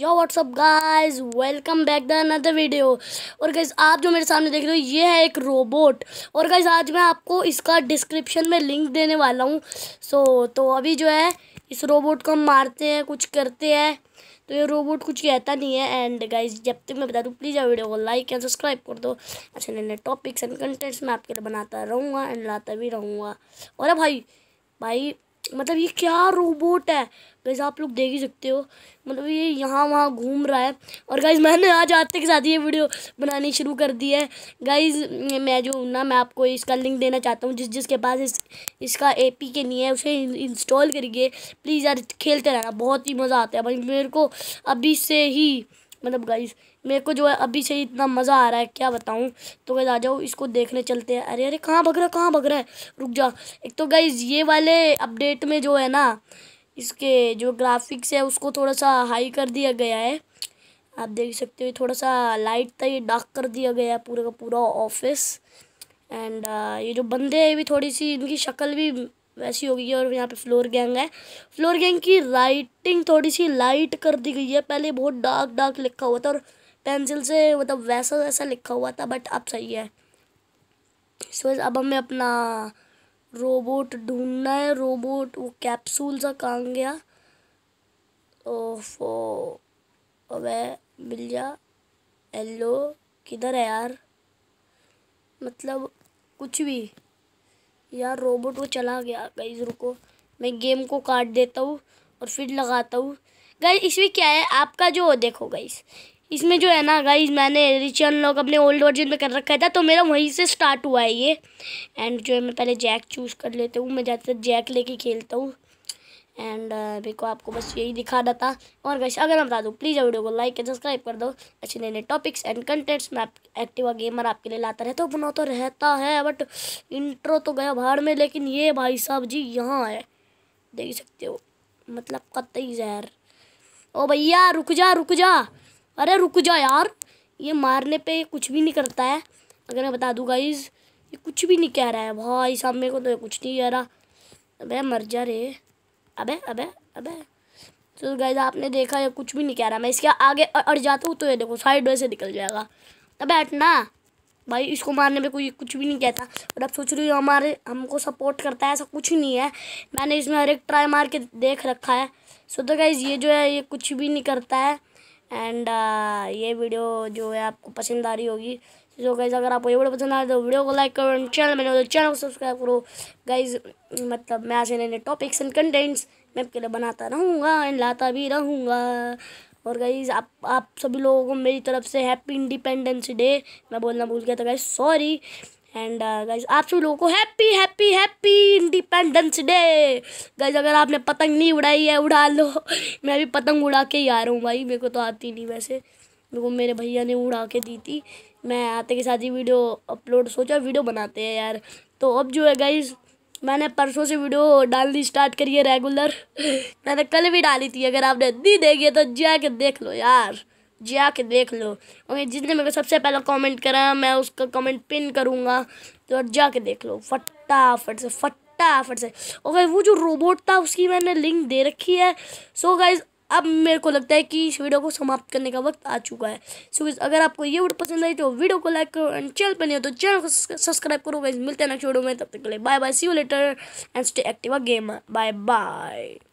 yo what's up guys welcome back the another video और guys आप जो मेरे सामने देख रहे हो ये है एक रोबोट और गाइज आज मैं आपको इसका डिस्क्रिप्शन में लिंक देने वाला हूँ सो so, तो अभी जो है इस रोबोट को हम मारते हैं कुछ करते हैं तो ये रोबोट कुछ कहता नहीं है एंड गाइज जब तक मैं बता दूँ प्लीज़ वीडियो को लाइक एंड सब्सक्राइब कर दो अच्छे नए नए टॉपिक्स एंड कंटेंट्स मैं आपके लिए बनाता रहूँगा एंड लाता भी रहूँगा और भाई भाई मतलब ये क्या रोबोट है गाइज़ आप लोग देख ही सकते हो मतलब ये यहाँ वहाँ घूम रहा है और गाइज मैंने आज आते के साथ ये वीडियो बनानी शुरू कर दी है गाइज मैं जो ना मैं आपको इसका लिंक देना चाहता हूँ जिस जिसके पास इस इसका ए पी के नहीं है उसे इंस्टॉल करिए प्लीज़ यार खेलते रहना बहुत ही मज़ा आता है भाई मेरे को अभी से ही मतलब गाइस मेरे को जो है अभी से इतना मज़ा आ रहा है क्या बताऊँ तो गाइस आ जाओ इसको देखने चलते हैं अरे अरे कहाँ भग रहा है कहाँ भग रहा है रुक जा एक तो गाइस ये वाले अपडेट में जो है ना इसके जो ग्राफिक्स है उसको थोड़ा सा हाई कर दिया गया है आप देख सकते हो थोड़ा सा लाइट था ये डार्क कर दिया गया है पूरे का पूरा ऑफिस एंड ये जो बंदे हैं भी थोड़ी सी इनकी शक्ल भी वैसी हो गई है और यहाँ पे फ्लोर गैंग है फ्लोर गैंग की राइटिंग थोड़ी सी लाइट कर दी गई है पहले बहुत डार्क डार्क लिखा हुआ था और पेंसिल से मतलब वैसा वैसा लिखा हुआ था बट अब सही है इस वजह अब हमें अपना रोबोट ढूंढना है रोबोट वो कैप्सूल सा काम गया ओफो वह मिल जा हेलो किधर है यार मतलब कुछ भी यार रोबोट वो चला गया गाइज रुको मैं गेम को काट देता हूँ और फिर लगाता हूँ गाइज इसमें क्या है आपका जो देखो गाइज इसमें जो है ना गाइज मैंने रिचन लॉक अपने ओल्ड वर्जन में कर रखा था तो मेरा वहीं से स्टार्ट हुआ है ये एंड जो है मैं पहले जैक चूज़ कर लेता हूँ मैं ज़्यादातर जैक लेके खेलता हूँ एंड मेरे को आपको बस यही रहा था और गैस अगर मैं बता दूँ प्लीज़ वीडियो को लाइक एंड सब्सक्राइब कर दो अच्छे नए नए टॉपिक्स एंड कंटेंट्स मैं आप एक्टिवा गेमर आपके लिए लाता रहता हूँ बना तो रहता है बट इंट्रो तो गया बाहर में लेकिन ये भाई साहब जी यहाँ है देख सकते हो मतलब कतई जहर ओ भैया रुक जा रुक जा अरे रुक जा यार ये मारने पर कुछ भी नहीं करता है अगर मैं बता दूँ गाइज़ ये कुछ भी नहीं कह रहा है भाई साहब मेरे को तो कुछ नहीं कह रहा अब मर जा रे अबे अबे अबे तो गाइज आपने देखा ये कुछ भी नहीं कह रहा मैं इसके आगे अड़ जाता हूँ तो ये देखो साइड वे से निकल जाएगा अबे हटना भाई इसको मारने में कोई कुछ भी नहीं कहता और अब सोच रही हूँ हमारे हमको सपोर्ट करता है ऐसा कुछ नहीं है मैंने इसमें हर एक ट्राई मार के देख रखा है सो तो गाइज़ ये जो है ये कुछ भी नहीं करता है एंड ये वीडियो जो है आपको पसंद आ रही होगी तो गाइज अगर आपको ये वीडियो पसंद आए तो वीडियो को लाइक करो चैनल में तो चैनल को सब्सक्राइब करो गाइज मतलब मैं ऐसे नए नए टॉपिक्स एंड कंटेंट्स मैं आपके लिए बनाता रहूँगा एंड लाता भी रहूँगा और गाइज आप आप सभी लोगों को मेरी तरफ से हैप्पी इंडिपेंडेंस डे मैं बोलना भूल गया था गाइज सॉरी एंड गाइज आप सभी लोगों को happy happy happy independence day guys अगर आपने पतंग नहीं उड़ाई है उड़ा लो मैं भी पतंग उड़ा के ही आ रहा हूँ भाई मेरे को तो आती नहीं वैसे को मेरे भैया ने उड़ा के दी थी मैं आते के साथ ही वीडियो अपलोड सोचा वीडियो बनाते हैं यार तो अब जो है गाइज मैंने परसों से वीडियो डालनी स्टार्ट करी है रेगुलर मैंने कल भी डाली थी अगर आपने नहीं देखी तो जाके देख लो यार जाके देख लो ओके जिसने मेरे को सबसे पहला कमेंट करा मैं उसका कमेंट पिन करूँगा तो जाके देख लो फटाफट से फटाफट से और वो जो रोबोट था उसकी मैंने लिंक दे रखी है सो गाइज अब मेरे को लगता है कि इस वीडियो को समाप्त करने का वक्त आ चुका है सो so, अगर आपको ये वीडियो पसंद आई तो वीडियो को लाइक करो एंड चैनल पर नहीं हो तो चैनल को सब्सक्राइब करो वैसे मिलते हैं नेक्स्ट वीडियो में तब तक के लिए bye bye see you later and stay active game bye bye